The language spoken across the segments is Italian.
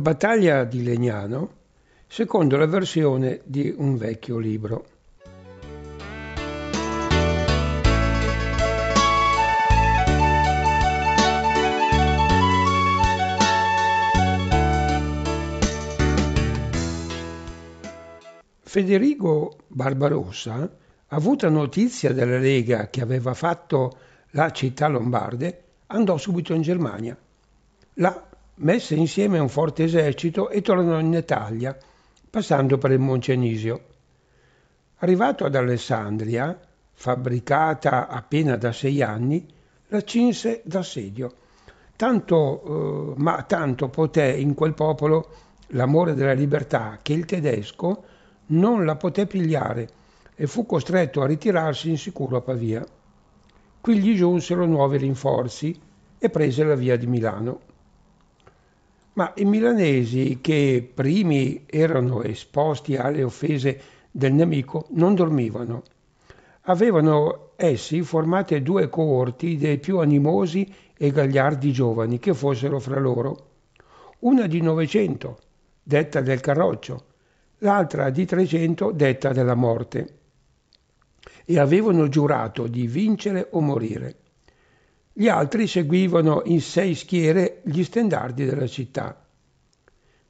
La battaglia di Legnano, secondo la versione di un vecchio libro. Federico Barbarossa, avuta notizia della Lega che aveva fatto la città lombarde, andò subito in Germania. Là messe insieme un forte esercito e tornò in Italia, passando per il Moncenisio. Arrivato ad Alessandria, fabbricata appena da sei anni, la cinse d'assedio. Tanto, eh, ma tanto poté in quel popolo l'amore della libertà che il tedesco non la poté pigliare e fu costretto a ritirarsi in sicuro a Pavia. Qui gli giunsero nuovi rinforzi e prese la via di Milano. Ma i milanesi, che primi erano esposti alle offese del nemico, non dormivano. Avevano essi formate due coorti dei più animosi e gagliardi giovani che fossero fra loro, una di 900, detta del carroccio, l'altra di 300, detta della morte, e avevano giurato di vincere o morire. Gli altri seguivano in sei schiere gli stendardi della città.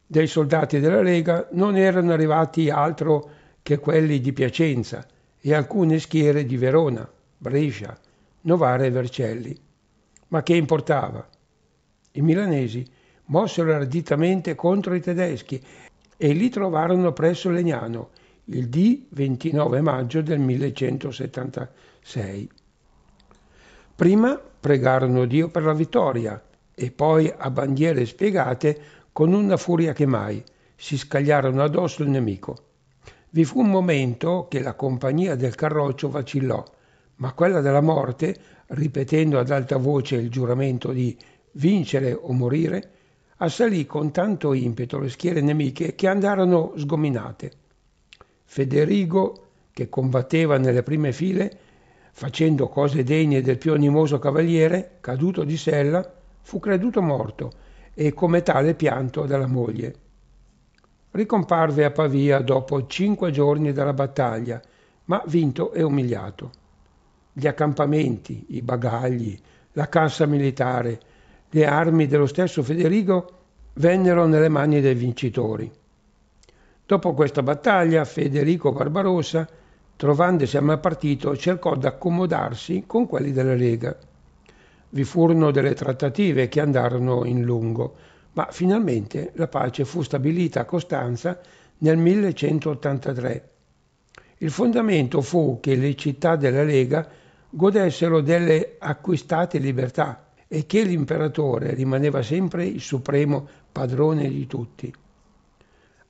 Dei soldati della Lega non erano arrivati altro che quelli di Piacenza e alcune schiere di Verona, Brescia, Novara e Vercelli. Ma che importava? I milanesi mossero arditamente contro i tedeschi e li trovarono presso Legnano il D 29 maggio del 1176. Prima pregarono Dio per la vittoria e poi a bandiere spiegate, con una furia che mai, si scagliarono addosso il nemico. Vi fu un momento che la compagnia del carroccio vacillò, ma quella della morte, ripetendo ad alta voce il giuramento di vincere o morire, assalì con tanto impeto le schiere nemiche che andarono sgominate. Federigo, che combatteva nelle prime file, facendo cose degne del più animoso cavaliere, caduto di sella, fu creduto morto e come tale pianto dalla moglie. Ricomparve a Pavia dopo cinque giorni dalla battaglia, ma vinto e umiliato. Gli accampamenti, i bagagli, la cassa militare, le armi dello stesso Federico vennero nelle mani dei vincitori. Dopo questa battaglia Federico Barbarossa trovandosi a mal partito, cercò di accomodarsi con quelli della Lega. Vi furono delle trattative che andarono in lungo, ma finalmente la pace fu stabilita a Costanza nel 1183. Il fondamento fu che le città della Lega godessero delle acquistate libertà e che l'imperatore rimaneva sempre il supremo padrone di tutti.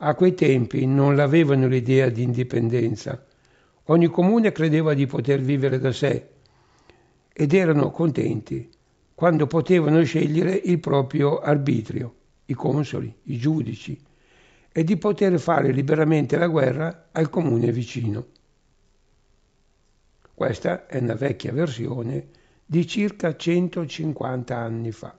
A quei tempi non l'avevano l'idea di indipendenza, Ogni comune credeva di poter vivere da sé ed erano contenti quando potevano scegliere il proprio arbitrio, i consoli, i giudici, e di poter fare liberamente la guerra al comune vicino. Questa è una vecchia versione di circa 150 anni fa.